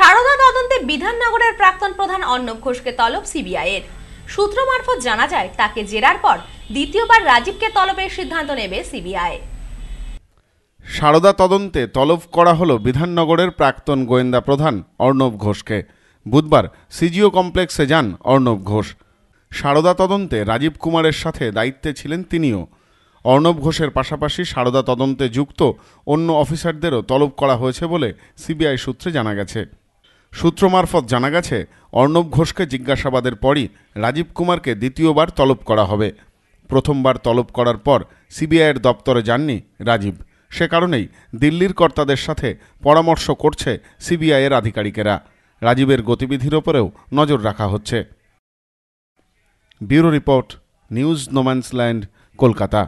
সারদা তদন্তে বিধাননগরের প্রাক্তন প্রধান অর্ণব ঘোষকে তলব সিবিআই এর সূত্র মারফত জানা যায় তাকে জেরার পর দ্বিতীয়বার রাজীবকে তলবের সিদ্ধান্ত নেবে সিবিআই সারদা তদন্তে তলব করা হল বিধাননগরের প্রাক্তন গোয়েন্দা প্রধান অর্ণব ঘোষকে বুধবার সিজিও কমপ্লেক্সে যান অর্ণব ঘোষ সারদা তদন্তে রাজীব কুমারের সাথে দায়িত্বে ছিলেন তিনিও অর্ণব ঘোষের পাশাপাশি সারদা তদন্তে যুক্ত অন্য অফিসারদেরও তলব করা হয়েছে বলে সিবিআই সূত্রে জানা গেছে সূত্র মারফত জানা গেছে অর্ণব ঘোষকে জিজ্ঞাসাবাদের পরই রাজীব কুমারকে দ্বিতীয়বার তলব করা হবে প্রথমবার তলব করার পর সিবিআইয়ের দপ্তরে যাননি রাজীব সে কারণেই দিল্লির কর্তাদের সাথে পরামর্শ করছে সিবিআইয়ের আধিকারিকেরা রাজীবের গতিবিধির ওপরেও নজর রাখা হচ্ছে bureau report news no man's land Kolkata